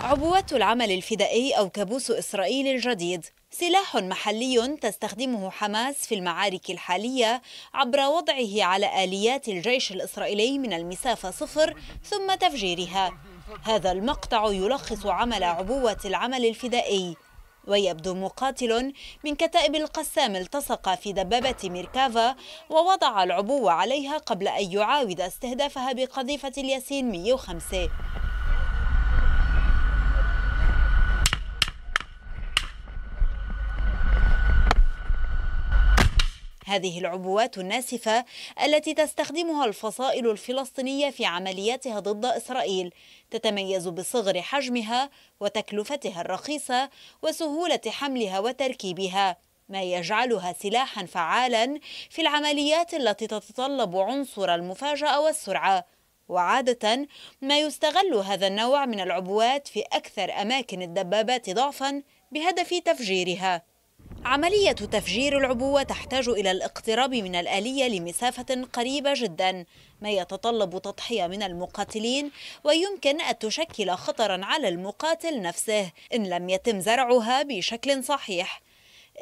عبوات العمل الفدائي أو كابوس إسرائيل الجديد سلاح محلي تستخدمه حماس في المعارك الحالية عبر وضعه على آليات الجيش الإسرائيلي من المسافة صفر ثم تفجيرها هذا المقطع يلخص عمل عبوة العمل الفدائي ويبدو مقاتل من كتائب القسام التصق في دبابة ميركافا ووضع العبوة عليها قبل أن يعاود استهدافها بقذيفة الياسين 105 هذه العبوات الناسفة التي تستخدمها الفصائل الفلسطينية في عملياتها ضد إسرائيل تتميز بصغر حجمها وتكلفتها الرخيصة وسهولة حملها وتركيبها ما يجعلها سلاحا فعالا في العمليات التي تتطلب عنصر المفاجأة والسرعة وعادة ما يستغل هذا النوع من العبوات في أكثر أماكن الدبابات ضعفا بهدف تفجيرها عملية تفجير العبوة تحتاج إلى الاقتراب من الآلية لمسافة قريبة جدا ما يتطلب تضحية من المقاتلين ويمكن أن تشكل خطرا على المقاتل نفسه إن لم يتم زرعها بشكل صحيح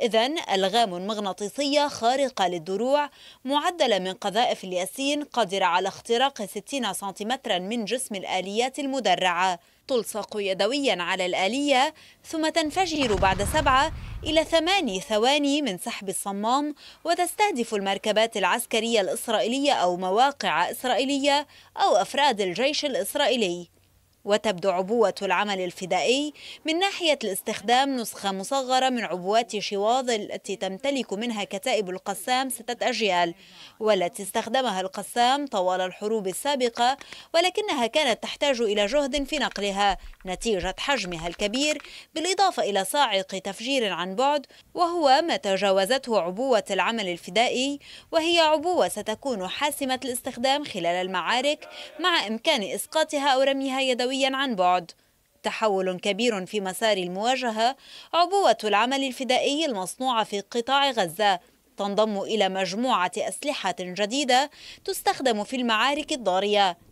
إذا ألغام مغناطيسية خارقة للدروع معدلة من قذائف الياسين قادرة على اختراق 60 سنتيمترا من جسم الآليات المدرعة تلصق يدويا على الآلية ثم تنفجر بعد سبعة إلى ثماني ثواني من سحب الصمام وتستهدف المركبات العسكرية الإسرائيلية أو مواقع إسرائيلية أو أفراد الجيش الإسرائيلي وتبدو عبوة العمل الفدائي من ناحية الاستخدام نسخة مصغرة من عبوات شواظ التي تمتلك منها كتائب القسام ستة أجيال والتي استخدمها القسام طوال الحروب السابقة ولكنها كانت تحتاج إلى جهد في نقلها نتيجة حجمها الكبير بالإضافة إلى صاعق تفجير عن بعد وهو ما تجاوزته عبوة العمل الفدائي وهي عبوة ستكون حاسمة الاستخدام خلال المعارك مع إمكان إسقاطها أو رميها يدويا سنويا عن بعد تحول كبير في مسار المواجهة عبوة العمل الفدائي المصنوعة في قطاع غزة تنضم إلى مجموعة أسلحة جديدة تستخدم في المعارك الضارية